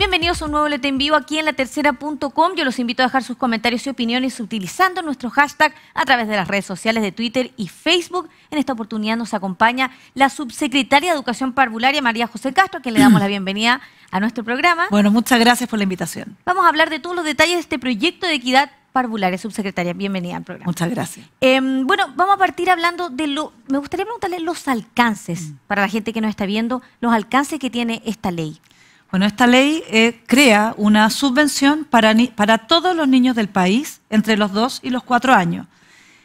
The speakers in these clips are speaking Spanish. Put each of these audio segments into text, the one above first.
Bienvenidos a un nuevo Lete en vivo aquí en la tercera.com. Yo los invito a dejar sus comentarios y opiniones utilizando nuestro hashtag a través de las redes sociales de Twitter y Facebook. En esta oportunidad nos acompaña la subsecretaria de Educación Parvularia, María José Castro, a quien le damos la bienvenida a nuestro programa. Bueno, muchas gracias por la invitación. Vamos a hablar de todos los detalles de este proyecto de equidad Parvularia, subsecretaria, bienvenida al programa. Muchas gracias. Em, bueno, vamos a partir hablando de lo. Me gustaría preguntarle los alcances mm. para la gente que nos está viendo, los alcances que tiene esta ley. Bueno, esta ley eh, crea una subvención para, todos los niños del país entre los 2 y los 4 años.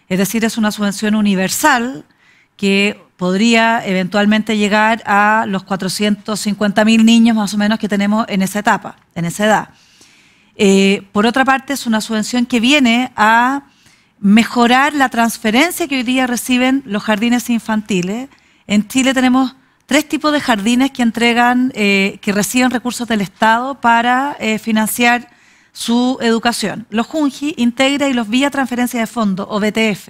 Es decir, es una subvención universal que podría eventualmente llegar a los 450.000 niños más o menos que tenemos en esa etapa, en esa edad. Eh, por otra parte, es una subvención que viene a mejorar la transferencia que hoy día reciben los jardines infantiles. En Chile tenemos tres tipos de jardines que entregan, eh, que reciben recursos del Estado para eh, financiar su educación. Los Junji integra y los vía transferencia de Fondo, o BTF.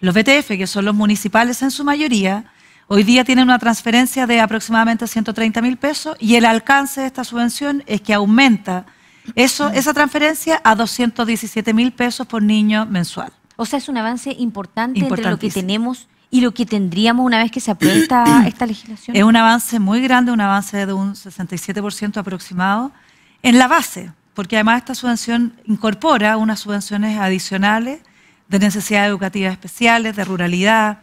Los BTF, que son los municipales en su mayoría, hoy día tienen una transferencia de aproximadamente 130 mil pesos y el alcance de esta subvención es que aumenta eso, esa transferencia a 217 mil pesos por niño mensual. O sea, es un avance importante entre lo que tenemos y lo que tendríamos una vez que se apruebe esta, legislación? Es un avance muy grande, un avance de un 67% aproximado en la base, porque además esta subvención incorpora unas subvenciones adicionales de necesidades educativas especiales, de ruralidad,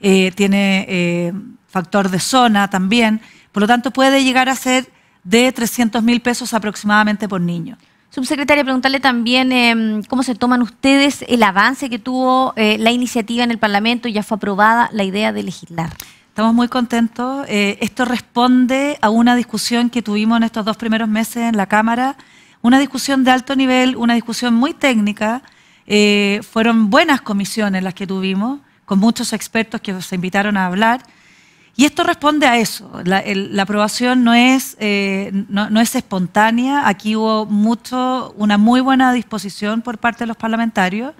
eh, tiene eh, factor de zona también, por lo tanto puede llegar a ser de 300 mil pesos aproximadamente por niño. Subsecretaria, preguntarle también em, cómo se toman ustedes el avance que tuvo eh, la iniciativa en el Parlamento y ya fue aprobada la idea de legislar. Estamos muy contentos. Eh, esto responde a una discusión que tuvimos en estos dos primeros meses en la Cámara, una discusión de alto nivel, una discusión muy técnica. Eh, fueron buenas comisiones las que tuvimos, con muchos expertos que nos invitaron a hablar. Y esto responde a eso. La, aprobación no es, eh, no, es espontánea. Aquí hubo mucho, una muy buena disposición por parte de los parlamentarios,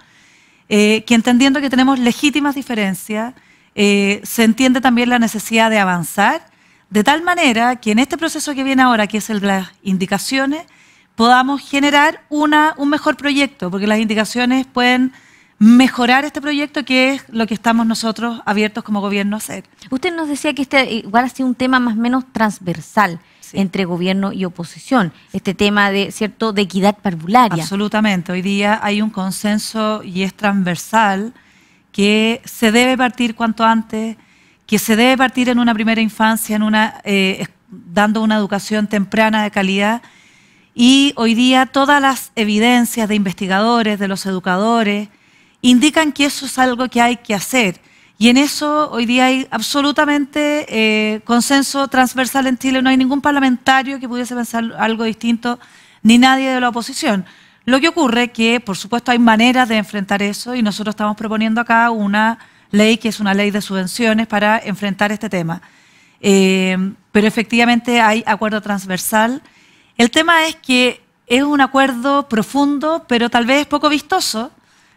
eh, que entendiendo que tenemos legítimas diferencias, eh, se entiende también la necesidad de avanzar, de tal manera que en este proceso que viene ahora, que es el de las indicaciones, podamos generar una, un mejor proyecto, porque las indicaciones pueden mejorar este proyecto, que es lo que estamos nosotros abiertos como gobierno a hacer. Usted nos decía que este igual ha sido un tema más o menos transversal entre gobierno y oposición, este tema de cierto de equidad parvularia. Absolutamente, hoy día hay un consenso y es transversal que se debe partir cuanto antes, que se debe partir en una primera infancia, en una eh, dando una educación temprana de calidad. Y hoy día todas las evidencias de investigadores, de los educadores, indican que eso es algo que hay que hacer. Y en eso hoy día hay absolutamente eh, consenso transversal en Chile. No hay ningún parlamentario que pudiese pensar algo distinto, ni nadie de la oposición. Lo que ocurre es que, por supuesto, hay maneras de enfrentar eso y nosotros estamos proponiendo acá una ley que es una ley de subvenciones para enfrentar este tema. Eh, pero efectivamente hay acuerdo transversal. El tema es que es un acuerdo profundo, pero tal vez poco vistoso,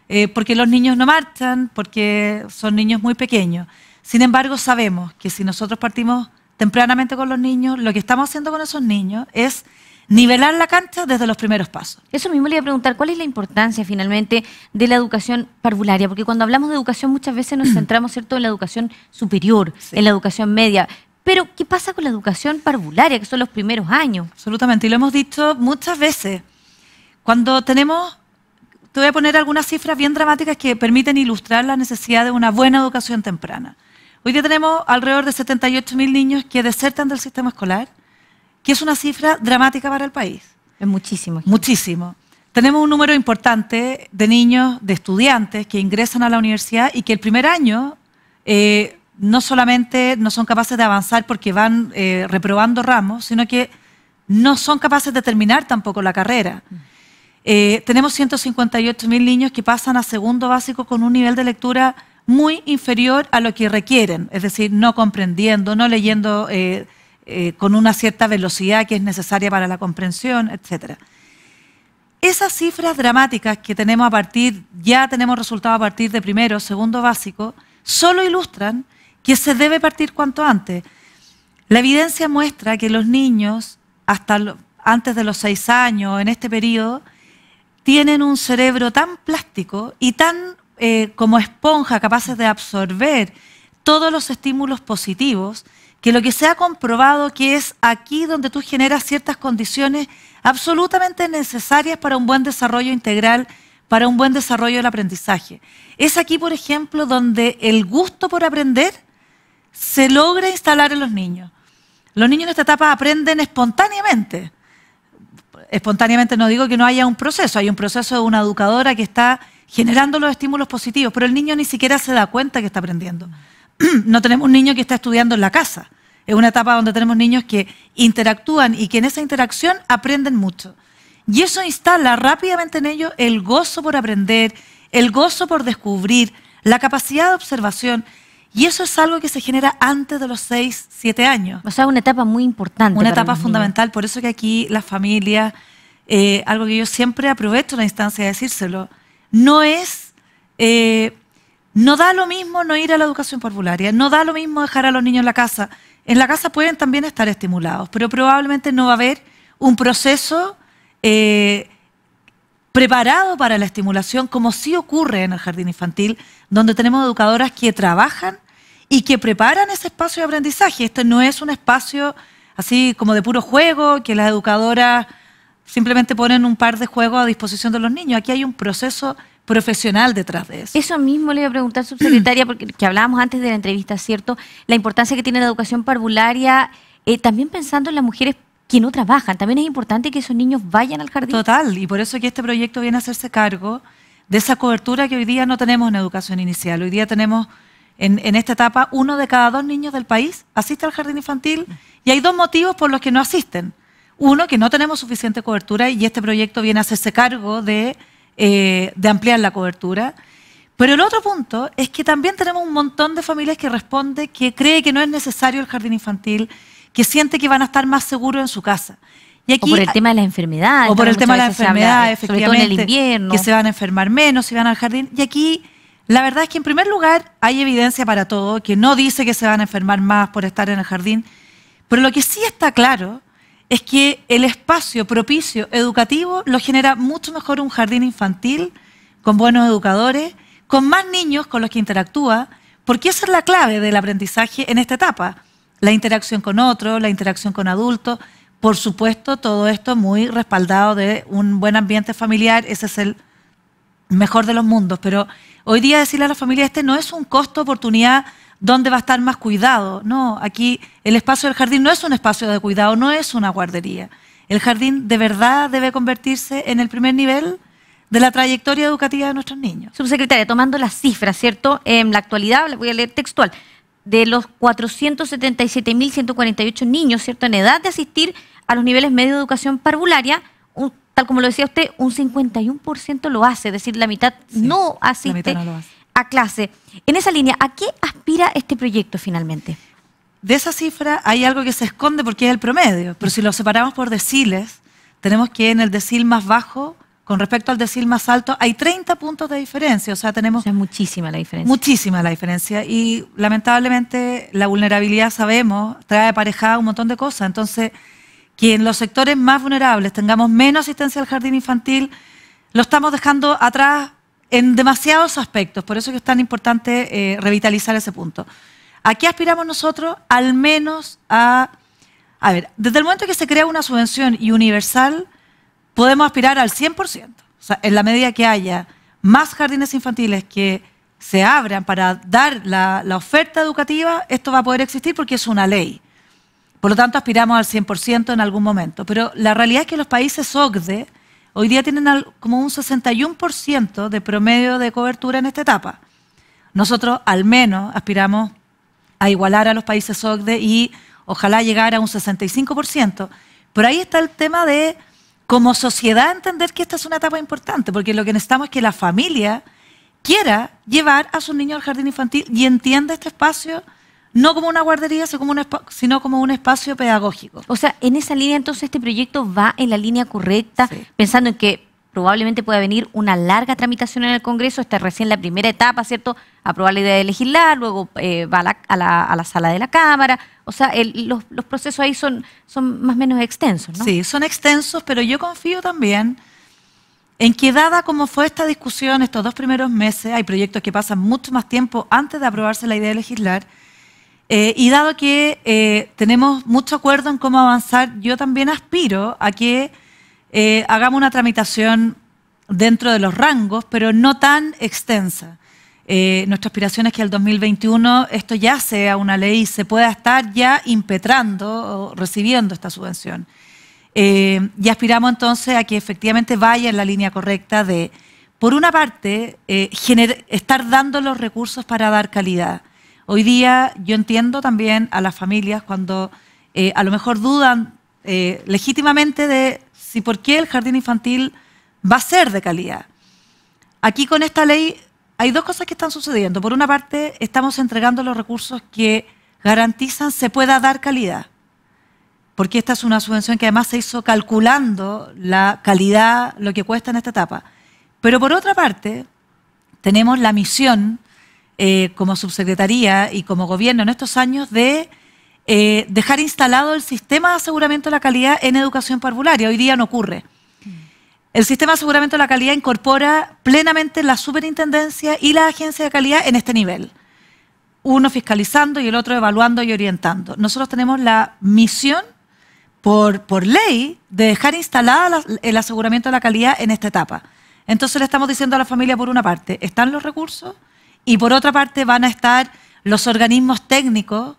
eh, porque los niños no marchan, porque son niños muy pequeños. Sin embargo, sabemos que si nosotros partimos tempranamente con los niños, lo que estamos haciendo con esos niños es nivelar la cancha desde los primeros pasos. Eso mismo le iba a preguntar, ¿cuál es la importancia finalmente de la educación parvularia? Porque cuando hablamos de educación muchas veces nos centramos ¿cierto? en la educación superior, en la educación media. Pero, ¿qué pasa con la educación parvularia, que son los primeros años? Absolutamente, y lo hemos dicho muchas veces. Cuando tenemos te voy a poner algunas cifras bien dramáticas que permiten ilustrar la necesidad de una buena educación temprana. Hoy día tenemos alrededor de 78.000 niños que desertan del sistema escolar, que es una cifra dramática para el país. Es muchísimo. Muchísimo. Tenemos un número importante de niños, de estudiantes que ingresan a la universidad y que el primer año eh, no solamente no son capaces de avanzar porque van eh, reprobando ramos, sino que no son capaces de terminar tampoco la carrera. Eh, tenemos 158.000 niños que pasan a segundo básico con un nivel de lectura muy inferior a lo que requieren, es decir, no comprendiendo, no leyendo eh, eh, con una cierta velocidad que es necesaria para la comprensión, etcétera. Esas cifras dramáticas que tenemos a partir, ya tenemos resultados a partir de primero, segundo básico, solo ilustran que se debe partir cuanto antes. La evidencia muestra que los niños, hasta antes de los seis años, en este periodo, tienen un cerebro tan plástico y tan eh, como esponja capaces de absorber todos los estímulos positivos, que lo que se ha comprobado que es aquí donde tú generas ciertas condiciones absolutamente necesarias para un buen desarrollo integral, para un buen desarrollo del aprendizaje. Es aquí, por ejemplo, donde el gusto por aprender se logra instalar en los niños. Los niños en esta etapa aprenden espontáneamente espontáneamente no digo que no haya un proceso, hay un proceso de una educadora que está generando los estímulos positivos, pero el niño ni siquiera se da cuenta que está aprendiendo. No tenemos un niño que está estudiando en la casa, es una etapa donde tenemos niños que interactúan y que en esa interacción aprenden mucho. Y eso instala rápidamente en ellos el gozo por aprender, el gozo por descubrir, la capacidad de observación, y eso es algo que se genera antes de los 6, 7 años. O sea, una etapa muy importante. Una etapa fundamental, por eso que aquí las familias, eh, algo que yo siempre aprovecho la instancia de decírselo, no es, eh, no da lo mismo no ir a la educación parvularia, no da lo mismo dejar a los niños en la casa. En la casa pueden también estar estimulados, pero probablemente no va a haber un proceso eh, preparado para la estimulación, como sí ocurre en el jardín infantil, donde tenemos educadoras que trabajan y que preparan ese espacio de aprendizaje. Este no es un espacio así como de puro juego, que las educadoras simplemente ponen un par de juegos a disposición de los niños. Aquí hay un proceso profesional detrás de eso. Eso mismo le iba a preguntar, subsecretaria, porque que hablábamos antes de la entrevista, ¿cierto? La importancia que tiene la educación parvularia, eh, también pensando en las mujeres que no trabajan, también es importante que esos niños vayan al jardín. Total, y por eso que este proyecto viene a hacerse cargo de esa cobertura que hoy día no tenemos en educación inicial. Hoy día tenemos en, esta etapa, uno de cada dos niños del país asiste al jardín infantil y hay dos motivos por los que no asisten. Uno, que no tenemos suficiente cobertura y este proyecto viene a hacerse cargo eh, de, ampliar la cobertura. Pero el otro punto es que también tenemos un montón de familias que responde que cree que no es necesario el jardín infantil, que siente que van a estar más seguros en su casa. o por el tema de las enfermedades. O por el tema de las enfermedades, efectivamente. Que se van a enfermar menos, si van al jardín. Y aquí la verdad es que en primer lugar hay evidencia para todo, que no dice que se van a enfermar más por estar en el jardín, pero lo que sí está claro es que el espacio propicio educativo lo genera mucho mejor un jardín infantil, con buenos educadores, con más niños con los que interactúa, porque esa es la clave del aprendizaje en esta etapa, la interacción con otros, la interacción con adultos, por supuesto todo esto muy respaldado de un buen ambiente familiar, ese es el mejor de los mundos, pero hoy día decirle a la familia, este no es un costo, oportunidad, donde va a estar más cuidado. No, aquí el espacio del jardín no es un espacio de cuidado, no es una guardería. El jardín de verdad debe convertirse en el primer nivel de la trayectoria educativa de nuestros niños. Subsecretaria, tomando las cifras, ¿cierto? En la actualidad, voy a leer textual, de los 477.148 niños, ¿cierto? En edad de asistir a los niveles medio de educación parvularia, tal como lo decía usted, un 51% lo hace, es decir, la mitad no asiste a clase. En esa línea, ¿a qué aspira este proyecto finalmente? De esa cifra hay algo que se esconde porque es el promedio, pero si lo separamos por deciles, tenemos que en el decil más bajo, con respecto al decil más alto, hay 30 puntos de diferencia, o sea, tenemos... muchísima la diferencia. Muchísima la diferencia y lamentablemente la vulnerabilidad, sabemos, trae aparejada un montón de cosas, entonces que en los sectores más vulnerables tengamos menos asistencia al jardín infantil, lo estamos dejando atrás en demasiados aspectos. Por eso es que es tan importante eh, revitalizar ese punto. ¿A qué aspiramos nosotros? Al menos a... A ver, desde el momento que se crea una subvención universal, podemos aspirar al 100%. O sea, en la medida que haya más jardines infantiles que se abran para dar la oferta educativa, esto va a poder existir porque es una ley. Por lo tanto, aspiramos al 100% en algún momento. Pero la realidad es que los países OCDE hoy día tienen como un 61% de promedio de cobertura en esta etapa. Nosotros al menos aspiramos a igualar a los países OCDE y ojalá llegar a un 65%. Pero ahí está el tema de, como sociedad, entender que esta es una etapa importante, porque lo que necesitamos es que la familia quiera llevar a sus niños al jardín infantil y entienda este espacio no como una guardería, sino como un, espacio pedagógico. O sea, en esa línea entonces este proyecto va en la línea correcta, pensando en que probablemente pueda venir una larga tramitación en el Congreso, está recién la primera etapa, ¿cierto? Aprobar la idea de legislar, luego eh, va a la, sala de la Cámara. O sea, los, procesos ahí son, son más o menos extensos, ¿no? Sí, son extensos, pero yo confío también en que dada como fue esta discusión estos dos primeros meses, hay proyectos que pasan mucho más tiempo antes de aprobarse la idea de legislar, eh, y dado que eh, tenemos mucho acuerdo en cómo avanzar, yo también aspiro a que eh, hagamos una tramitación dentro de los rangos, pero no tan extensa. nuestra aspiración es que el 2021 esto ya sea una ley y se pueda estar ya impetrando o recibiendo esta subvención. y aspiramos entonces a que efectivamente vaya en la línea correcta de, por una parte, estar dando los recursos para dar calidad Hoy día yo entiendo también a las familias cuando eh, a lo mejor dudan eh, legítimamente de si por qué el jardín infantil va a ser de calidad. Aquí con esta ley hay dos cosas que están sucediendo. Por una parte, estamos entregando los recursos que garantizan se pueda dar calidad, porque esta es una subvención que además se hizo calculando la calidad, lo que cuesta en esta etapa. Pero por otra parte, tenemos la misión eh, como subsecretaría y como gobierno en estos años de eh, dejar instalado el sistema de aseguramiento de la calidad en educación parvularia. Hoy día no ocurre. El sistema de aseguramiento de la calidad incorpora plenamente la superintendencia y la agencia de calidad en este nivel. Uno fiscalizando y el otro evaluando y orientando. Nosotros tenemos la misión por, ley de dejar instalada el aseguramiento de la calidad en esta etapa. Entonces le estamos diciendo a la familia, por una parte, están los recursos, y por otra parte van a estar los organismos técnicos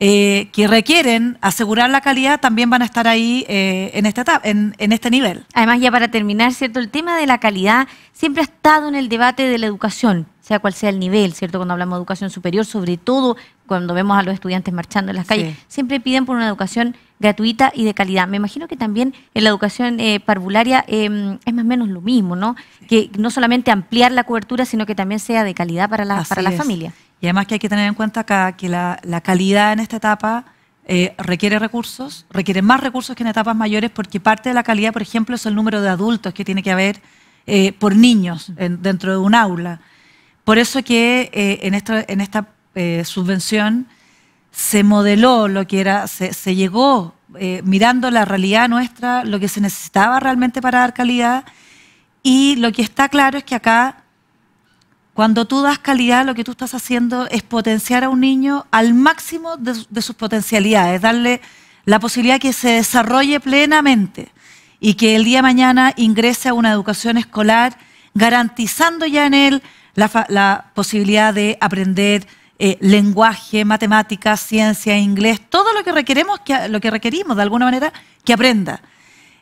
eh, que requieren asegurar la calidad también van a estar ahí eh, en, esta en, este nivel. Además, ya para terminar, ¿cierto? El tema de la calidad siempre ha estado en el debate de la educación, sea cual sea el nivel, ¿cierto? Cuando hablamos de educación superior, sobre todo cuando vemos a los estudiantes marchando en las calles, siempre piden por una educación gratuita y de calidad. Me imagino que también en la educación eh, parvularia eh, es más o menos lo mismo, ¿no? Que no solamente ampliar la cobertura, sino que también sea de calidad para la, para la familia. Y además que hay que tener en cuenta acá que la, calidad en esta etapa eh, requiere recursos, requiere más recursos que en etapas mayores, porque parte de la calidad, por ejemplo, es el número de adultos que tiene que haber por niños dentro de un aula. Por eso que en en esta subvención se modeló lo que era, se, llegó eh, mirando la realidad nuestra, lo que se necesitaba realmente para dar calidad. Y lo que está claro es que acá, cuando tú das calidad, lo que tú estás haciendo es potenciar a un niño al máximo de, sus potencialidades, darle la posibilidad que se desarrolle plenamente y que el día de mañana ingrese a una educación escolar, garantizando ya en él la, la posibilidad de aprender eh, lenguaje, matemáticas, ciencia, inglés, todo lo que requeremos, que, lo que requerimos de alguna manera que aprenda.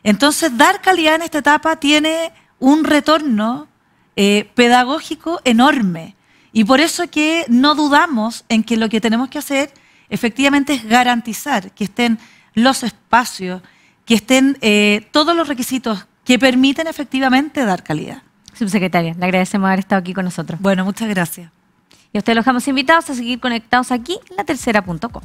Entonces, dar calidad en esta etapa tiene un retorno eh, pedagógico enorme. Y por eso que no dudamos en que lo que tenemos que hacer efectivamente es garantizar que estén los espacios, que estén eh, todos los requisitos que permiten efectivamente dar calidad. Subsecretaria, le agradecemos haber estado aquí con nosotros. Bueno, muchas gracias. Y ustedes los hemos invitados a seguir conectados aquí en la tercera.com.